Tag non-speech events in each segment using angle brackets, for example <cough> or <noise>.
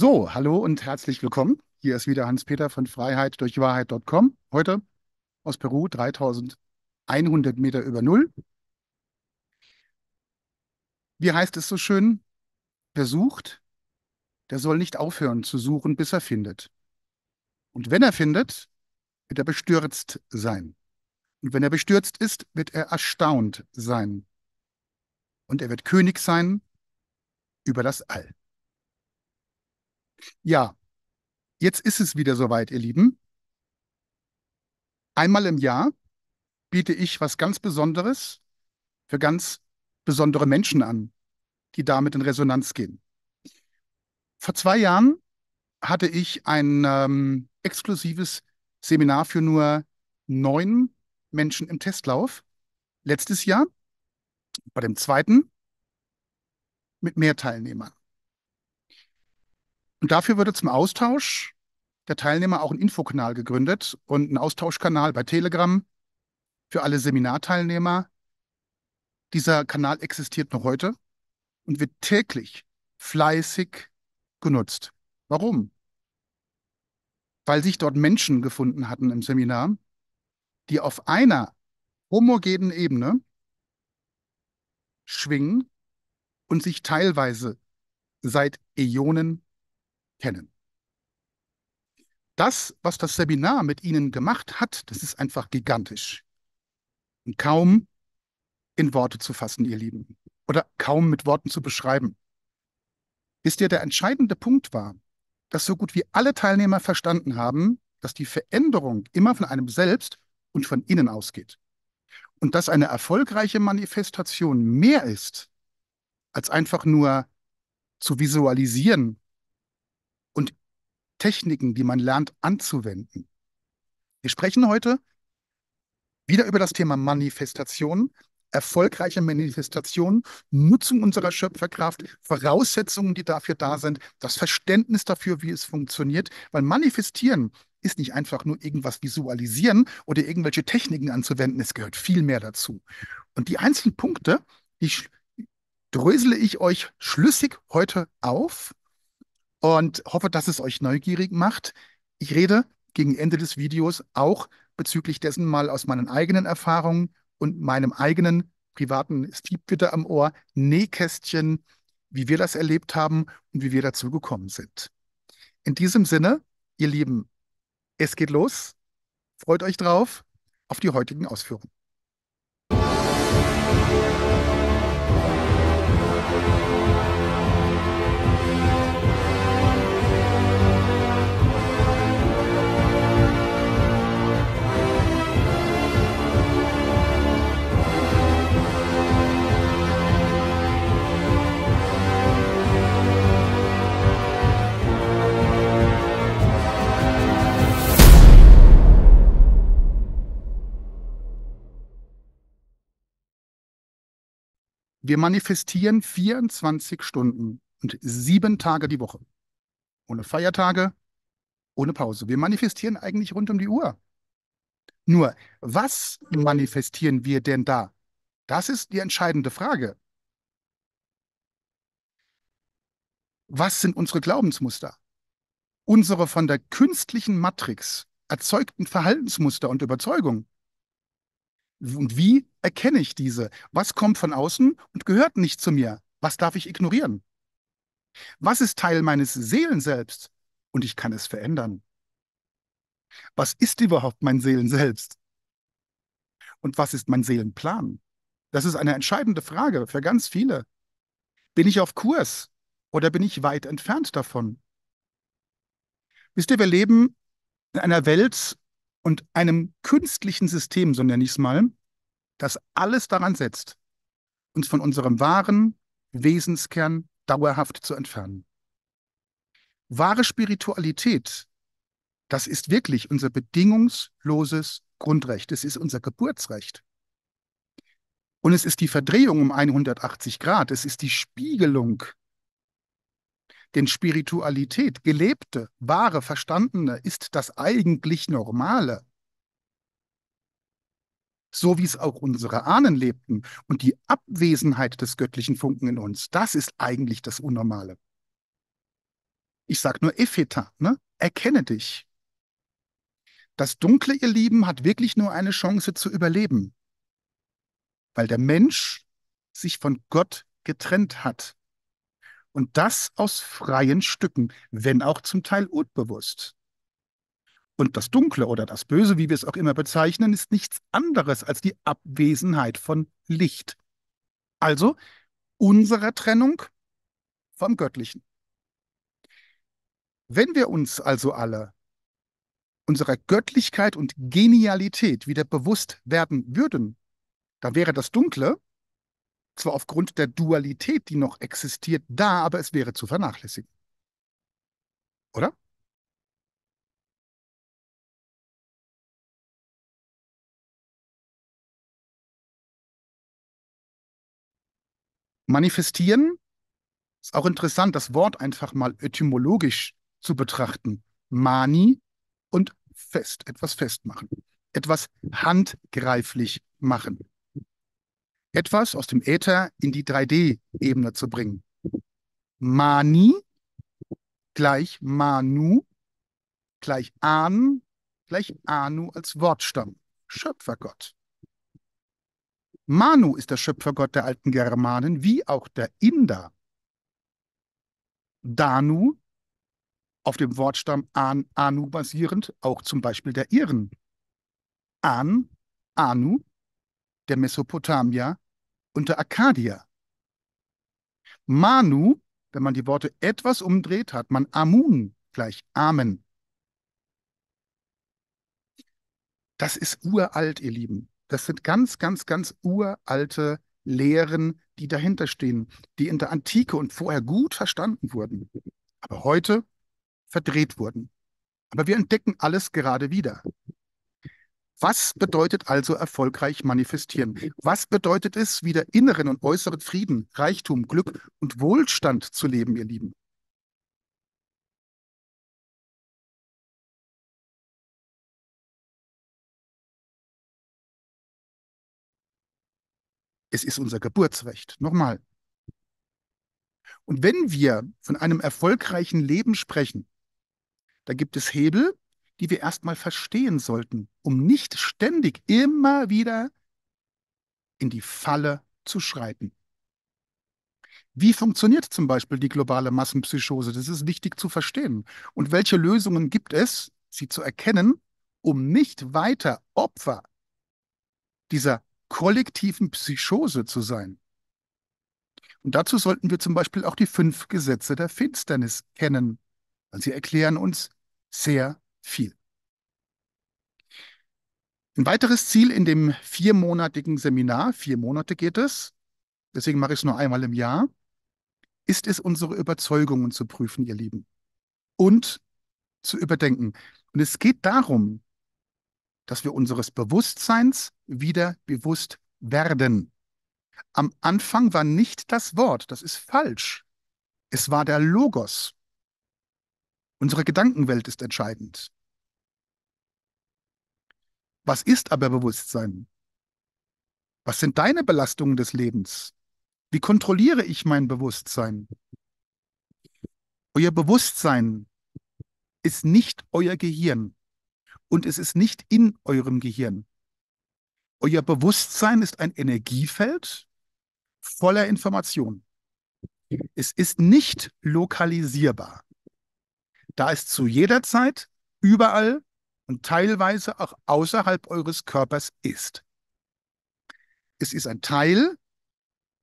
So, hallo und herzlich willkommen. Hier ist wieder Hans-Peter von Freiheit durch Wahrheit.com. Heute aus Peru, 3100 Meter über Null. Wie heißt es so schön? Wer sucht, der soll nicht aufhören zu suchen, bis er findet. Und wenn er findet, wird er bestürzt sein. Und wenn er bestürzt ist, wird er erstaunt sein. Und er wird König sein über das All. Ja, jetzt ist es wieder soweit, ihr Lieben. Einmal im Jahr biete ich was ganz Besonderes für ganz besondere Menschen an, die damit in Resonanz gehen. Vor zwei Jahren hatte ich ein ähm, exklusives Seminar für nur neun Menschen im Testlauf. Letztes Jahr, bei dem zweiten, mit mehr Teilnehmern. Und dafür wurde zum Austausch der Teilnehmer auch ein Infokanal gegründet und ein Austauschkanal bei Telegram für alle Seminarteilnehmer. Dieser Kanal existiert noch heute und wird täglich fleißig genutzt. Warum? Weil sich dort Menschen gefunden hatten im Seminar, die auf einer homogenen Ebene schwingen und sich teilweise seit Äonen kennen. Das, was das Seminar mit Ihnen gemacht hat, das ist einfach gigantisch. Und kaum in Worte zu fassen, ihr Lieben, oder kaum mit Worten zu beschreiben. Wisst ihr, der entscheidende Punkt war, dass so gut wie alle Teilnehmer verstanden haben, dass die Veränderung immer von einem selbst und von innen ausgeht. Und dass eine erfolgreiche Manifestation mehr ist, als einfach nur zu visualisieren und Techniken, die man lernt, anzuwenden. Wir sprechen heute wieder über das Thema Manifestation, erfolgreiche Manifestation, Nutzung unserer Schöpferkraft, Voraussetzungen, die dafür da sind, das Verständnis dafür, wie es funktioniert, weil manifestieren ist nicht einfach nur irgendwas visualisieren oder irgendwelche Techniken anzuwenden, es gehört viel mehr dazu. Und die einzelnen Punkte, die drösele ich euch schlüssig heute auf und hoffe, dass es euch neugierig macht. Ich rede gegen Ende des Videos auch bezüglich dessen mal aus meinen eigenen Erfahrungen und meinem eigenen privaten Stiebwitter am Ohr, Nähkästchen, wie wir das erlebt haben und wie wir dazu gekommen sind. In diesem Sinne, ihr Lieben, es geht los. Freut euch drauf auf die heutigen Ausführungen. Wir manifestieren 24 Stunden und sieben Tage die Woche. Ohne Feiertage, ohne Pause. Wir manifestieren eigentlich rund um die Uhr. Nur, was manifestieren wir denn da? Das ist die entscheidende Frage. Was sind unsere Glaubensmuster? Unsere von der künstlichen Matrix erzeugten Verhaltensmuster und Überzeugungen und wie erkenne ich diese? Was kommt von außen und gehört nicht zu mir? Was darf ich ignorieren? Was ist Teil meines Seelenselbst und ich kann es verändern? Was ist überhaupt mein Seelenselbst? Und was ist mein Seelenplan? Das ist eine entscheidende Frage für ganz viele. Bin ich auf Kurs oder bin ich weit entfernt davon? Wisst ihr, wir leben in einer Welt, und einem künstlichen System, so nenne ich es mal, das alles daran setzt, uns von unserem wahren Wesenskern dauerhaft zu entfernen. Wahre Spiritualität, das ist wirklich unser bedingungsloses Grundrecht. Es ist unser Geburtsrecht. Und es ist die Verdrehung um 180 Grad. Es ist die Spiegelung denn Spiritualität, gelebte, wahre, verstandene, ist das eigentlich Normale. So wie es auch unsere Ahnen lebten. Und die Abwesenheit des göttlichen Funken in uns, das ist eigentlich das Unnormale. Ich sage nur Epheta, ne? erkenne dich. Das Dunkle, ihr Lieben, hat wirklich nur eine Chance zu überleben, weil der Mensch sich von Gott getrennt hat. Und das aus freien Stücken, wenn auch zum Teil unbewusst. Und das Dunkle oder das Böse, wie wir es auch immer bezeichnen, ist nichts anderes als die Abwesenheit von Licht. Also unserer Trennung vom Göttlichen. Wenn wir uns also alle unserer Göttlichkeit und Genialität wieder bewusst werden würden, dann wäre das Dunkle, zwar aufgrund der Dualität, die noch existiert, da, aber es wäre zu vernachlässigen. Oder? Manifestieren ist auch interessant, das Wort einfach mal etymologisch zu betrachten. Mani und fest, etwas festmachen, etwas handgreiflich machen etwas aus dem Äther in die 3D-Ebene zu bringen. Mani gleich Manu gleich An gleich Anu als Wortstamm. Schöpfergott. Manu ist der Schöpfergott der alten Germanen, wie auch der Inder. Danu, auf dem Wortstamm An, Anu basierend, auch zum Beispiel der Iren. An, Anu, der Mesopotamier unter Akkadier. Manu, wenn man die Worte etwas umdreht, hat man Amun gleich Amen. Das ist uralt, ihr Lieben. Das sind ganz, ganz, ganz uralte Lehren, die dahinter stehen, die in der Antike und vorher gut verstanden wurden, aber heute verdreht wurden. Aber wir entdecken alles gerade wieder. Was bedeutet also erfolgreich manifestieren? Was bedeutet es, wieder inneren und äußeren Frieden, Reichtum, Glück und Wohlstand zu leben, ihr Lieben? Es ist unser Geburtsrecht. Nochmal. Und wenn wir von einem erfolgreichen Leben sprechen, da gibt es Hebel, die wir erstmal verstehen sollten, um nicht ständig immer wieder in die Falle zu schreiten. Wie funktioniert zum Beispiel die globale Massenpsychose? Das ist wichtig zu verstehen. Und welche Lösungen gibt es, sie zu erkennen, um nicht weiter Opfer dieser kollektiven Psychose zu sein? Und dazu sollten wir zum Beispiel auch die fünf Gesetze der Finsternis kennen, weil sie erklären uns sehr viel. Ein weiteres Ziel in dem viermonatigen Seminar, vier Monate geht es, deswegen mache ich es nur einmal im Jahr, ist es, unsere Überzeugungen zu prüfen, ihr Lieben, und zu überdenken. Und es geht darum, dass wir unseres Bewusstseins wieder bewusst werden. Am Anfang war nicht das Wort, das ist falsch. Es war der Logos. Unsere Gedankenwelt ist entscheidend. Was ist aber Bewusstsein? Was sind deine Belastungen des Lebens? Wie kontrolliere ich mein Bewusstsein? Euer Bewusstsein ist nicht euer Gehirn und es ist nicht in eurem Gehirn. Euer Bewusstsein ist ein Energiefeld voller Informationen. Es ist nicht lokalisierbar. Da es zu jeder Zeit, überall und teilweise auch außerhalb eures Körpers ist. Es ist ein Teil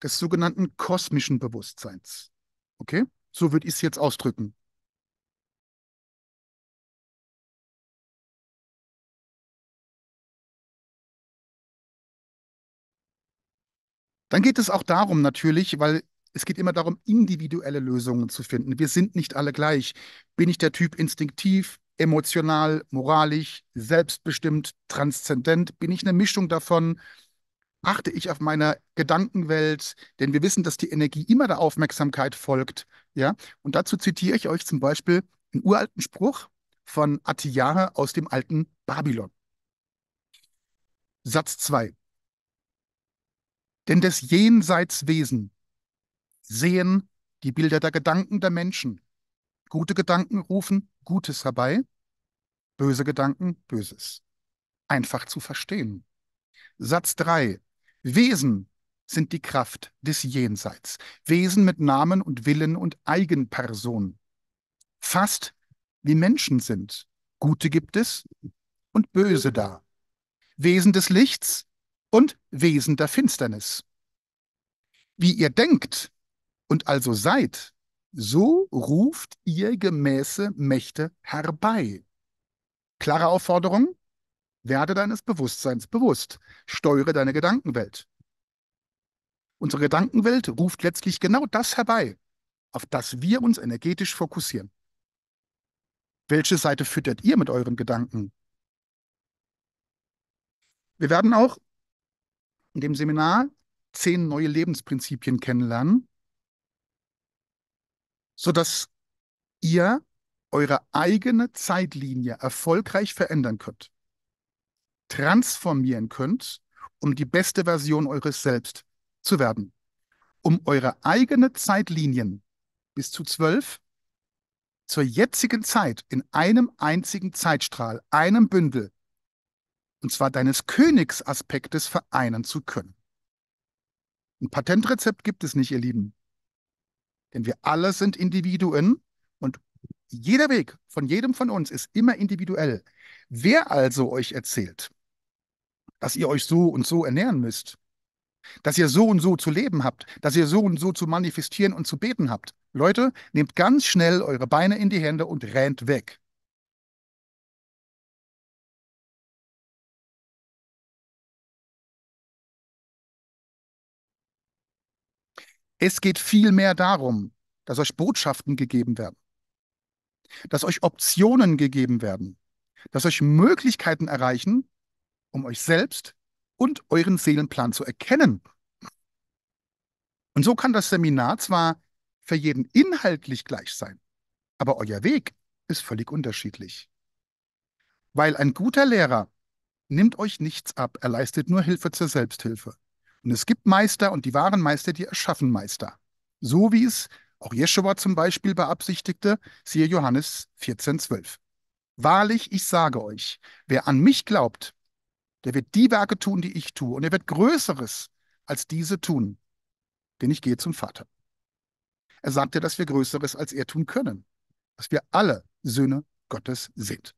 des sogenannten kosmischen Bewusstseins. Okay? So würde ich es jetzt ausdrücken. Dann geht es auch darum natürlich, weil es geht immer darum, individuelle Lösungen zu finden. Wir sind nicht alle gleich. Bin ich der Typ instinktiv, emotional, moralisch, selbstbestimmt, transzendent? Bin ich eine Mischung davon? Achte ich auf meine Gedankenwelt? Denn wir wissen, dass die Energie immer der Aufmerksamkeit folgt. Ja? Und dazu zitiere ich euch zum Beispiel einen uralten Spruch von Atiyah aus dem alten Babylon. Satz 2. Denn des Jenseits Wesen sehen die Bilder der Gedanken der Menschen. Gute Gedanken rufen Gutes herbei, böse Gedanken Böses. Einfach zu verstehen. Satz 3. Wesen sind die Kraft des Jenseits. Wesen mit Namen und Willen und Eigenperson. Fast wie Menschen sind. Gute gibt es und Böse da. Wesen des Lichts und Wesen der Finsternis. Wie ihr denkt, und also seid, so ruft ihr gemäße Mächte herbei. Klare Aufforderung, werde deines Bewusstseins bewusst, steuere deine Gedankenwelt. Unsere Gedankenwelt ruft letztlich genau das herbei, auf das wir uns energetisch fokussieren. Welche Seite füttert ihr mit euren Gedanken? Wir werden auch in dem Seminar zehn neue Lebensprinzipien kennenlernen, sodass ihr eure eigene Zeitlinie erfolgreich verändern könnt, transformieren könnt, um die beste Version eures Selbst zu werden, um eure eigene Zeitlinien bis zu zwölf zur jetzigen Zeit in einem einzigen Zeitstrahl, einem Bündel, und zwar deines Königsaspektes vereinen zu können. Ein Patentrezept gibt es nicht, ihr Lieben. Denn wir alle sind Individuen und jeder Weg von jedem von uns ist immer individuell. Wer also euch erzählt, dass ihr euch so und so ernähren müsst, dass ihr so und so zu leben habt, dass ihr so und so zu manifestieren und zu beten habt, Leute, nehmt ganz schnell eure Beine in die Hände und rennt weg. Es geht vielmehr darum, dass euch Botschaften gegeben werden, dass euch Optionen gegeben werden, dass euch Möglichkeiten erreichen, um euch selbst und euren Seelenplan zu erkennen. Und so kann das Seminar zwar für jeden inhaltlich gleich sein, aber euer Weg ist völlig unterschiedlich. Weil ein guter Lehrer nimmt euch nichts ab, er leistet nur Hilfe zur Selbsthilfe. Und es gibt Meister und die wahren Meister, die erschaffen Meister. So wie es auch Jeschua zum Beispiel beabsichtigte, siehe Johannes 14,12. Wahrlich, ich sage euch, wer an mich glaubt, der wird die Werke tun, die ich tue, und er wird Größeres als diese tun, denn ich gehe zum Vater. Er sagte, dass wir Größeres als er tun können, dass wir alle Söhne Gottes sind,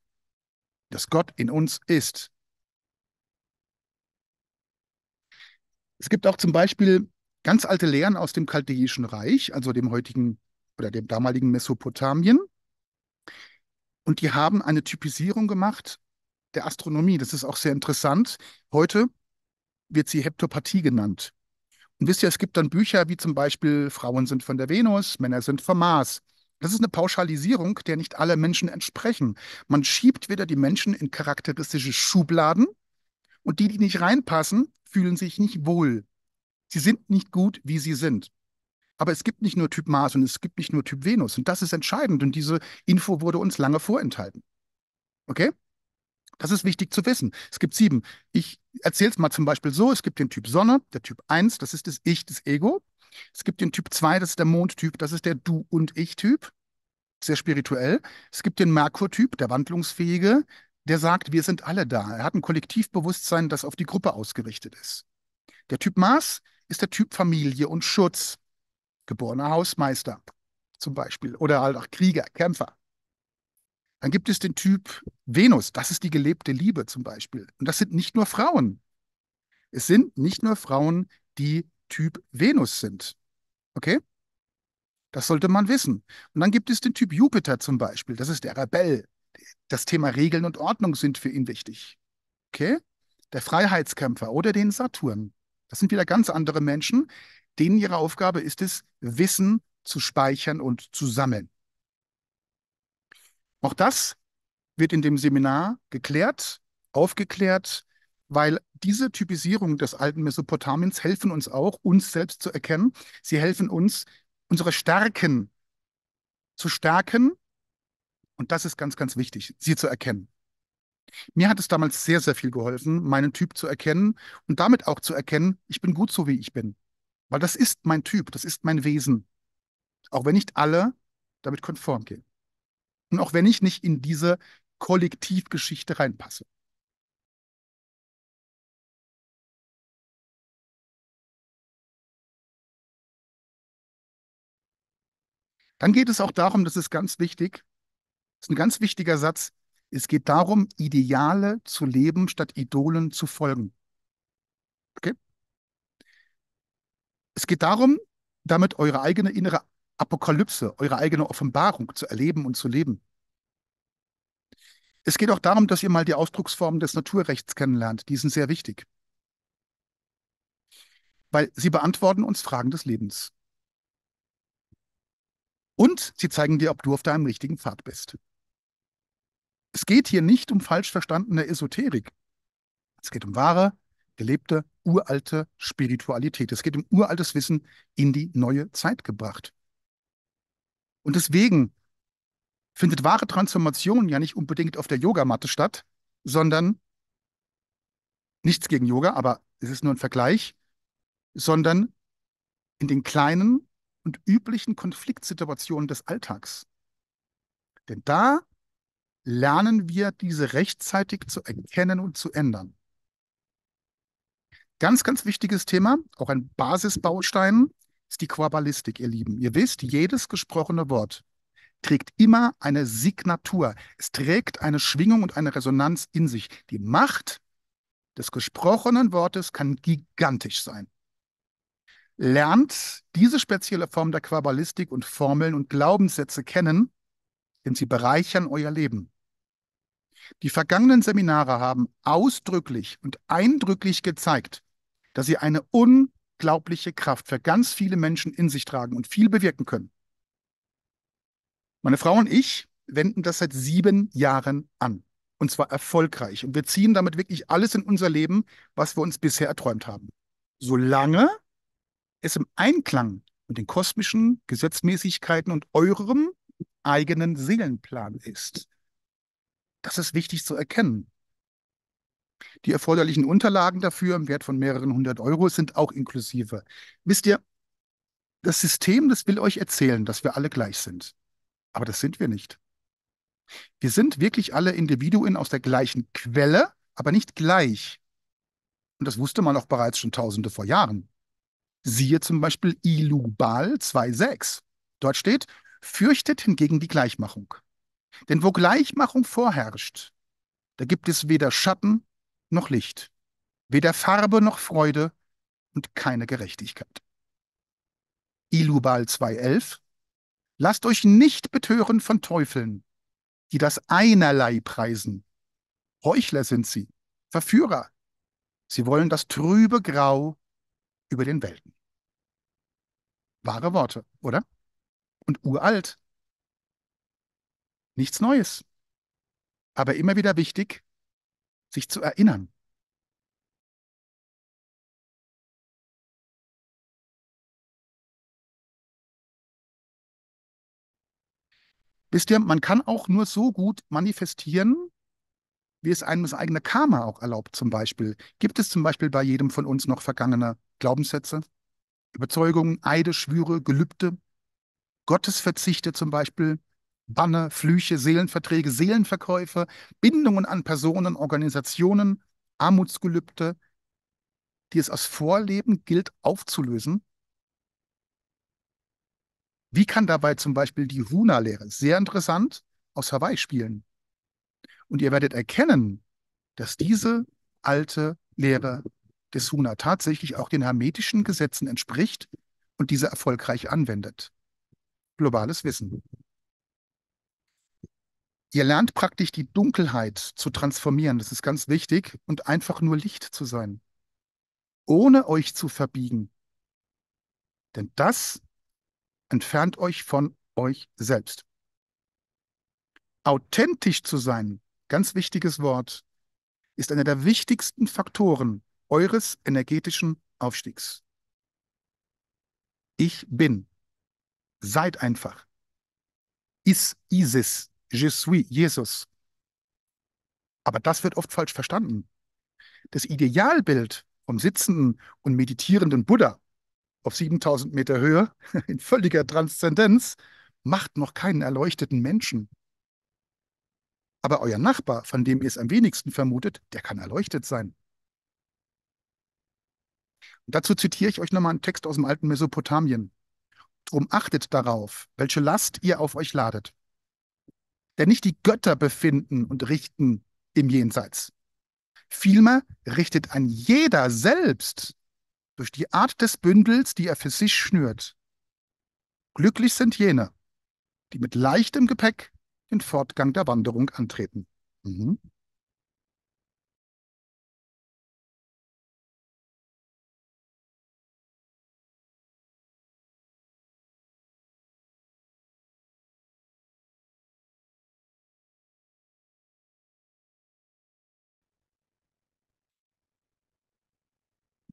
dass Gott in uns ist, Es gibt auch zum Beispiel ganz alte Lehren aus dem Chaldäischen Reich, also dem heutigen oder dem damaligen Mesopotamien. Und die haben eine Typisierung gemacht der Astronomie. Das ist auch sehr interessant. Heute wird sie Heptopathie genannt. Und wisst ihr, es gibt dann Bücher wie zum Beispiel Frauen sind von der Venus, Männer sind vom Mars. Das ist eine Pauschalisierung, der nicht alle Menschen entsprechen. Man schiebt wieder die Menschen in charakteristische Schubladen und die, die nicht reinpassen, fühlen sich nicht wohl. Sie sind nicht gut, wie sie sind. Aber es gibt nicht nur Typ Mars und es gibt nicht nur Typ Venus. Und das ist entscheidend. Und diese Info wurde uns lange vorenthalten. Okay? Das ist wichtig zu wissen. Es gibt sieben. Ich erzähle es mal zum Beispiel so: Es gibt den Typ Sonne, der Typ 1, das ist das Ich, das Ego. Es gibt den Typ 2, das ist der Mondtyp, das ist der Du- und Ich-Typ, sehr spirituell. Es gibt den Merkur-Typ, der Wandlungsfähige, der sagt, wir sind alle da. Er hat ein Kollektivbewusstsein, das auf die Gruppe ausgerichtet ist. Der Typ Mars ist der Typ Familie und Schutz. Geborener Hausmeister zum Beispiel oder halt auch Krieger, Kämpfer. Dann gibt es den Typ Venus, das ist die gelebte Liebe zum Beispiel. Und das sind nicht nur Frauen. Es sind nicht nur Frauen, die Typ Venus sind. Okay? Das sollte man wissen. Und dann gibt es den Typ Jupiter zum Beispiel, das ist der Rebell. Das Thema Regeln und Ordnung sind für ihn wichtig. Okay? Der Freiheitskämpfer oder den Saturn. Das sind wieder ganz andere Menschen, denen ihre Aufgabe ist es, Wissen zu speichern und zu sammeln. Auch das wird in dem Seminar geklärt, aufgeklärt, weil diese Typisierung des alten Mesopotamiens helfen uns auch, uns selbst zu erkennen. Sie helfen uns, unsere Stärken zu stärken und das ist ganz, ganz wichtig, sie zu erkennen. Mir hat es damals sehr, sehr viel geholfen, meinen Typ zu erkennen und damit auch zu erkennen, ich bin gut so, wie ich bin. Weil das ist mein Typ, das ist mein Wesen. Auch wenn nicht alle damit konform gehen. Und auch wenn ich nicht in diese Kollektivgeschichte reinpasse. Dann geht es auch darum, das ist ganz wichtig, das ist ein ganz wichtiger Satz. Es geht darum, Ideale zu leben, statt Idolen zu folgen. Okay? Es geht darum, damit eure eigene innere Apokalypse, eure eigene Offenbarung zu erleben und zu leben. Es geht auch darum, dass ihr mal die Ausdrucksformen des Naturrechts kennenlernt. Die sind sehr wichtig, weil sie beantworten uns Fragen des Lebens. Und sie zeigen dir, ob du auf deinem richtigen Pfad bist. Es geht hier nicht um falsch verstandene Esoterik. Es geht um wahre, gelebte, uralte Spiritualität. Es geht um uraltes Wissen in die neue Zeit gebracht. Und deswegen findet wahre Transformation ja nicht unbedingt auf der Yogamatte statt, sondern nichts gegen Yoga, aber es ist nur ein Vergleich, sondern in den kleinen, und üblichen Konfliktsituationen des Alltags. Denn da lernen wir, diese rechtzeitig zu erkennen und zu ändern. Ganz, ganz wichtiges Thema, auch ein Basisbaustein, ist die Quabbalistik, ihr Lieben. Ihr wisst, jedes gesprochene Wort trägt immer eine Signatur. Es trägt eine Schwingung und eine Resonanz in sich. Die Macht des gesprochenen Wortes kann gigantisch sein lernt diese spezielle Form der Quabalistik und Formeln und Glaubenssätze kennen, denn sie bereichern euer Leben. Die vergangenen Seminare haben ausdrücklich und eindrücklich gezeigt, dass sie eine unglaubliche Kraft für ganz viele Menschen in sich tragen und viel bewirken können. Meine Frau und ich wenden das seit sieben Jahren an. Und zwar erfolgreich. Und wir ziehen damit wirklich alles in unser Leben, was wir uns bisher erträumt haben. Solange es im Einklang mit den kosmischen Gesetzmäßigkeiten und eurem eigenen Seelenplan ist. Das ist wichtig zu erkennen. Die erforderlichen Unterlagen dafür im Wert von mehreren hundert Euro sind auch inklusive. Wisst ihr, das System, das will euch erzählen, dass wir alle gleich sind. Aber das sind wir nicht. Wir sind wirklich alle Individuen aus der gleichen Quelle, aber nicht gleich. Und das wusste man auch bereits schon Tausende vor Jahren. Siehe zum Beispiel Ilubal 2,6. Dort steht, fürchtet hingegen die Gleichmachung. Denn wo Gleichmachung vorherrscht, da gibt es weder Schatten noch Licht, weder Farbe noch Freude und keine Gerechtigkeit. Ilubal 2,11 Lasst euch nicht betören von Teufeln, die das einerlei preisen. Heuchler sind sie, Verführer. Sie wollen das trübe Grau über den Welten. Wahre Worte, oder? Und uralt. Nichts Neues. Aber immer wieder wichtig, sich zu erinnern. Wisst ihr, man kann auch nur so gut manifestieren, wie es einem das eigene Karma auch erlaubt, zum Beispiel. Gibt es zum Beispiel bei jedem von uns noch vergangene Glaubenssätze, Überzeugungen, Eide, Schwüre, Gelübde, Gottesverzichte zum Beispiel, Banne, Flüche, Seelenverträge, Seelenverkäufe, Bindungen an Personen, Organisationen, Armutsgelübde, die es aus Vorleben gilt aufzulösen. Wie kann dabei zum Beispiel die huna lehre sehr interessant, aus Hawaii spielen? Und ihr werdet erkennen, dass diese alte Lehre des HUNA tatsächlich auch den hermetischen Gesetzen entspricht und diese erfolgreich anwendet. Globales Wissen. Ihr lernt praktisch die Dunkelheit zu transformieren, das ist ganz wichtig, und einfach nur Licht zu sein, ohne euch zu verbiegen. Denn das entfernt euch von euch selbst. Authentisch zu sein, ganz wichtiges Wort, ist einer der wichtigsten Faktoren, eures energetischen Aufstiegs. Ich bin. Seid einfach. Is, Isis, Je suis, Jesus. Aber das wird oft falsch verstanden. Das Idealbild vom sitzenden und meditierenden Buddha auf 7000 Meter Höhe <laughs> in völliger Transzendenz macht noch keinen erleuchteten Menschen. Aber euer Nachbar, von dem ihr es am wenigsten vermutet, der kann erleuchtet sein. Dazu zitiere ich euch nochmal einen Text aus dem alten Mesopotamien. Drum achtet darauf, welche Last ihr auf euch ladet. Denn nicht die Götter befinden und richten im Jenseits. Vielmehr richtet ein jeder selbst durch die Art des Bündels, die er für sich schnürt. Glücklich sind jene, die mit leichtem Gepäck den Fortgang der Wanderung antreten. Mhm.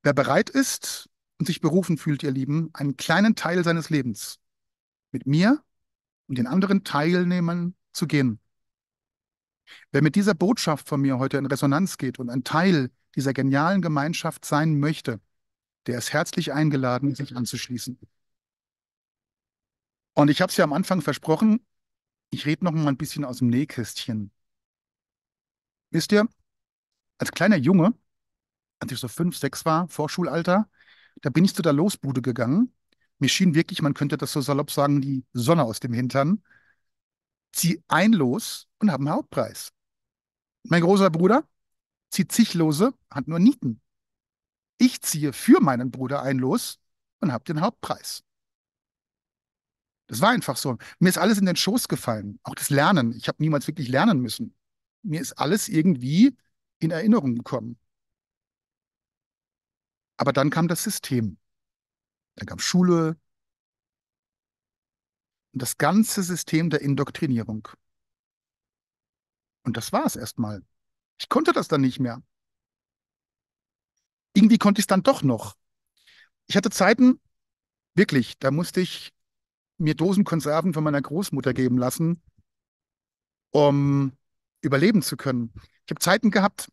Wer bereit ist und sich berufen fühlt, ihr Lieben, einen kleinen Teil seines Lebens mit mir und den anderen Teilnehmern zu gehen. Wer mit dieser Botschaft von mir heute in Resonanz geht und ein Teil dieser genialen Gemeinschaft sein möchte, der ist herzlich eingeladen, sich anzuschließen. Und ich habe es ja am Anfang versprochen, ich rede noch mal ein bisschen aus dem Nähkästchen. Wisst ihr, als kleiner Junge als ich so fünf, sechs war, Vorschulalter, da bin ich zu der Losbude gegangen. Mir schien wirklich, man könnte das so salopp sagen, die Sonne aus dem Hintern. Zieh ein Los und hab einen Hauptpreis. Mein großer Bruder zieht zig Lose, hat nur Nieten. Ich ziehe für meinen Bruder ein Los und hab den Hauptpreis. Das war einfach so. Mir ist alles in den Schoß gefallen, auch das Lernen. Ich habe niemals wirklich lernen müssen. Mir ist alles irgendwie in Erinnerung gekommen. Aber dann kam das System. Dann kam Schule, Und das ganze System der Indoktrinierung. Und das war es erstmal. Ich konnte das dann nicht mehr. Irgendwie konnte ich es dann doch noch. Ich hatte Zeiten, wirklich, da musste ich mir Dosen Konserven von meiner Großmutter geben lassen, um überleben zu können. Ich habe Zeiten gehabt,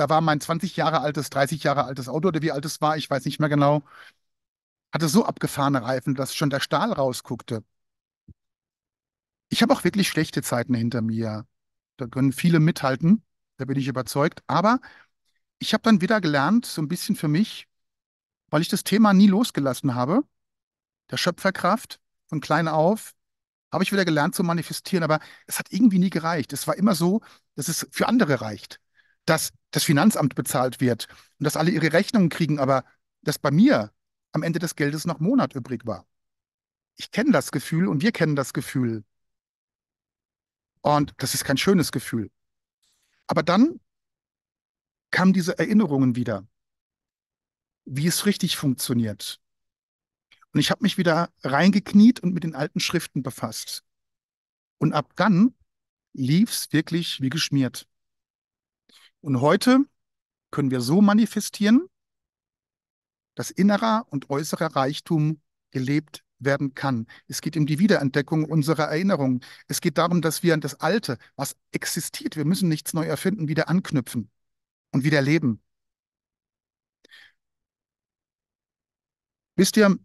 da war mein 20 Jahre altes, 30 Jahre altes Auto oder wie alt es war, ich weiß nicht mehr genau, hatte so abgefahrene Reifen, dass schon der Stahl rausguckte. Ich habe auch wirklich schlechte Zeiten hinter mir. Da können viele mithalten, da bin ich überzeugt. Aber ich habe dann wieder gelernt, so ein bisschen für mich, weil ich das Thema nie losgelassen habe, der Schöpferkraft von klein auf, habe ich wieder gelernt zu manifestieren, aber es hat irgendwie nie gereicht. Es war immer so, dass es für andere reicht. Dass das Finanzamt bezahlt wird und dass alle ihre Rechnungen kriegen, aber dass bei mir am Ende des Geldes noch Monat übrig war. Ich kenne das Gefühl und wir kennen das Gefühl. Und das ist kein schönes Gefühl. Aber dann kamen diese Erinnerungen wieder, wie es richtig funktioniert. Und ich habe mich wieder reingekniet und mit den alten Schriften befasst. Und ab dann lief es wirklich wie geschmiert. Und heute können wir so manifestieren, dass innerer und äußerer Reichtum gelebt werden kann. Es geht um die Wiederentdeckung unserer Erinnerungen. Es geht darum, dass wir an das Alte, was existiert, wir müssen nichts neu erfinden, wieder anknüpfen und wieder leben. Wisst ihr,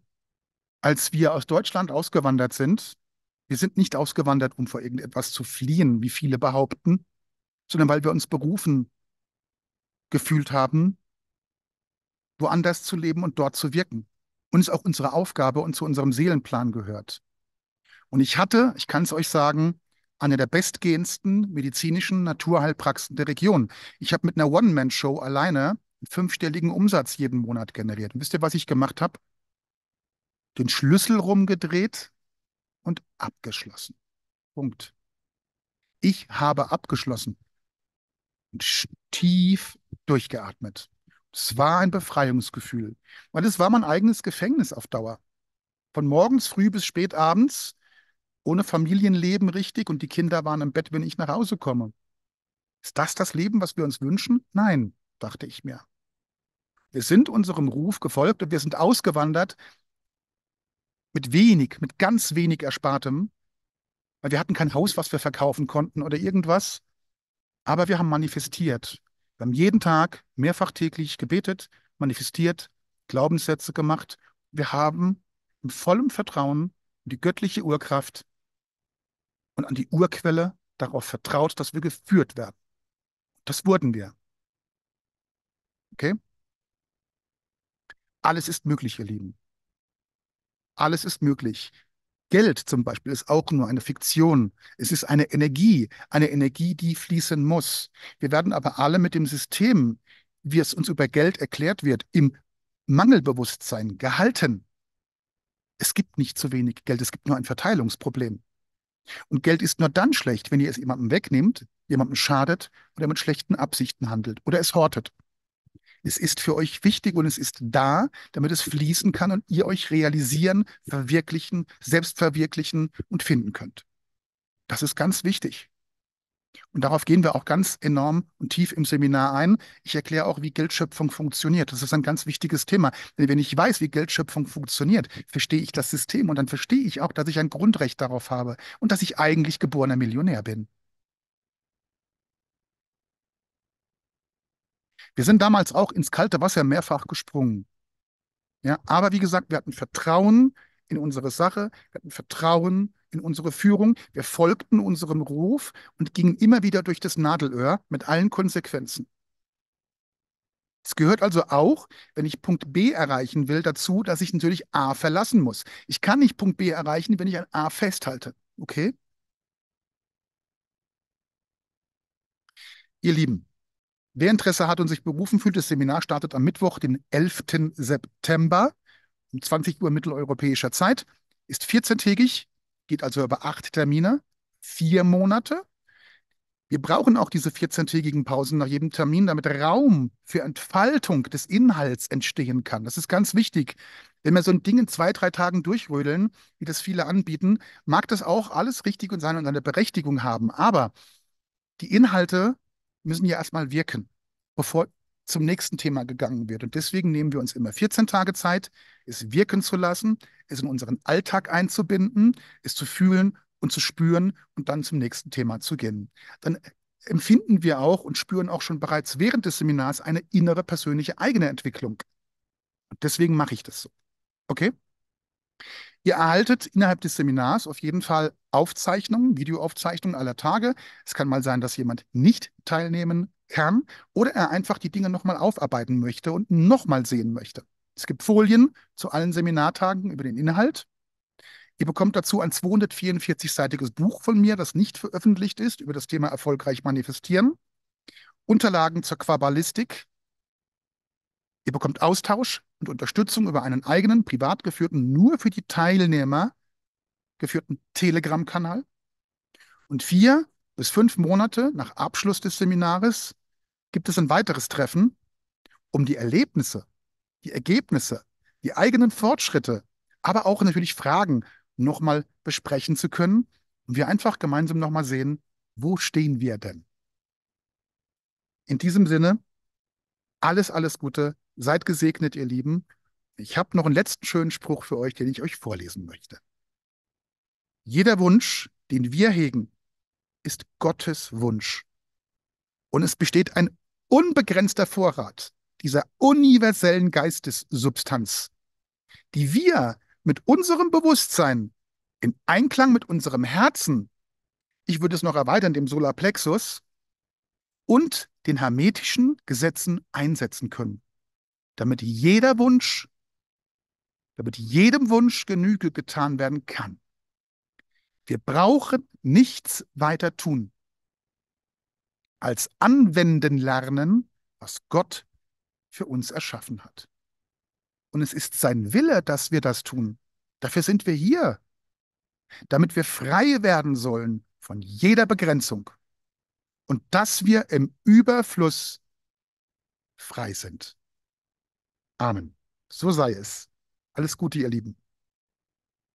als wir aus Deutschland ausgewandert sind, wir sind nicht ausgewandert, um vor irgendetwas zu fliehen, wie viele behaupten, sondern weil wir uns berufen gefühlt haben, woanders zu leben und dort zu wirken. Und ist auch unsere Aufgabe und zu unserem Seelenplan gehört. Und ich hatte, ich kann es euch sagen, eine der bestgehendsten medizinischen Naturheilpraxen der Region. Ich habe mit einer One-Man-Show alleine einen fünfstelligen Umsatz jeden Monat generiert. Und wisst ihr, was ich gemacht habe? Den Schlüssel rumgedreht und abgeschlossen. Punkt. Ich habe abgeschlossen. Und tief durchgeatmet. Es war ein Befreiungsgefühl, weil es war mein eigenes Gefängnis auf Dauer. Von morgens früh bis spät abends, ohne Familienleben richtig und die Kinder waren im Bett, wenn ich nach Hause komme. Ist das das Leben, was wir uns wünschen? Nein, dachte ich mir. Wir sind unserem Ruf gefolgt und wir sind ausgewandert mit wenig, mit ganz wenig Erspartem, weil wir hatten kein Haus, was wir verkaufen konnten oder irgendwas, aber wir haben manifestiert. Wir haben jeden Tag mehrfach täglich gebetet, manifestiert, Glaubenssätze gemacht. Wir haben in vollem Vertrauen in die göttliche Urkraft und an die Urquelle darauf vertraut, dass wir geführt werden. Das wurden wir. Okay? Alles ist möglich, ihr Lieben. Alles ist möglich. Geld zum Beispiel ist auch nur eine Fiktion. Es ist eine Energie, eine Energie, die fließen muss. Wir werden aber alle mit dem System, wie es uns über Geld erklärt wird, im Mangelbewusstsein gehalten. Es gibt nicht zu wenig Geld, es gibt nur ein Verteilungsproblem. Und Geld ist nur dann schlecht, wenn ihr es jemandem wegnimmt, jemandem schadet oder mit schlechten Absichten handelt oder es hortet. Es ist für euch wichtig und es ist da, damit es fließen kann und ihr euch realisieren, verwirklichen, selbst verwirklichen und finden könnt. Das ist ganz wichtig. Und darauf gehen wir auch ganz enorm und tief im Seminar ein. Ich erkläre auch, wie Geldschöpfung funktioniert. Das ist ein ganz wichtiges Thema. Denn wenn ich weiß, wie Geldschöpfung funktioniert, verstehe ich das System und dann verstehe ich auch, dass ich ein Grundrecht darauf habe und dass ich eigentlich geborener Millionär bin. Wir sind damals auch ins kalte Wasser mehrfach gesprungen. Ja, aber wie gesagt, wir hatten Vertrauen in unsere Sache, wir hatten Vertrauen in unsere Führung, wir folgten unserem Ruf und gingen immer wieder durch das Nadelöhr mit allen Konsequenzen. Es gehört also auch, wenn ich Punkt B erreichen will, dazu, dass ich natürlich A verlassen muss. Ich kann nicht Punkt B erreichen, wenn ich an A festhalte. Okay? Ihr Lieben, Wer Interesse hat und sich berufen fühlt, das Seminar startet am Mittwoch, den 11. September um 20 Uhr mitteleuropäischer Zeit, ist 14-tägig, geht also über acht Termine, vier Monate. Wir brauchen auch diese 14-tägigen Pausen nach jedem Termin, damit Raum für Entfaltung des Inhalts entstehen kann. Das ist ganz wichtig. Wenn wir so ein Ding in zwei, drei Tagen durchrödeln, wie das viele anbieten, mag das auch alles richtig und sein und eine Berechtigung haben. Aber die Inhalte müssen ja erstmal wirken, bevor zum nächsten Thema gegangen wird. Und deswegen nehmen wir uns immer 14 Tage Zeit, es wirken zu lassen, es in unseren Alltag einzubinden, es zu fühlen und zu spüren und dann zum nächsten Thema zu gehen. Dann empfinden wir auch und spüren auch schon bereits während des Seminars eine innere persönliche eigene Entwicklung. Und deswegen mache ich das so. Okay? Ihr erhaltet innerhalb des Seminars auf jeden Fall Aufzeichnungen, Videoaufzeichnungen aller Tage. Es kann mal sein, dass jemand nicht teilnehmen kann oder er einfach die Dinge nochmal aufarbeiten möchte und nochmal sehen möchte. Es gibt Folien zu allen Seminartagen über den Inhalt. Ihr bekommt dazu ein 244-seitiges Buch von mir, das nicht veröffentlicht ist, über das Thema erfolgreich manifestieren. Unterlagen zur Quabalistik, Ihr bekommt Austausch und Unterstützung über einen eigenen, privat geführten, nur für die Teilnehmer geführten Telegram-Kanal. Und vier bis fünf Monate nach Abschluss des Seminares gibt es ein weiteres Treffen, um die Erlebnisse, die Ergebnisse, die eigenen Fortschritte, aber auch natürlich Fragen nochmal besprechen zu können und wir einfach gemeinsam nochmal sehen, wo stehen wir denn? In diesem Sinne, alles, alles Gute Seid gesegnet, ihr Lieben. Ich habe noch einen letzten schönen Spruch für euch, den ich euch vorlesen möchte. Jeder Wunsch, den wir hegen, ist Gottes Wunsch. Und es besteht ein unbegrenzter Vorrat dieser universellen Geistessubstanz, die wir mit unserem Bewusstsein in Einklang mit unserem Herzen, ich würde es noch erweitern, dem Solarplexus und den hermetischen Gesetzen einsetzen können damit jeder Wunsch, damit jedem Wunsch Genüge getan werden kann. Wir brauchen nichts weiter tun, als anwenden lernen, was Gott für uns erschaffen hat. Und es ist sein Wille, dass wir das tun. Dafür sind wir hier, damit wir frei werden sollen von jeder Begrenzung und dass wir im Überfluss frei sind. Amen. So sei es. Alles Gute, ihr Lieben.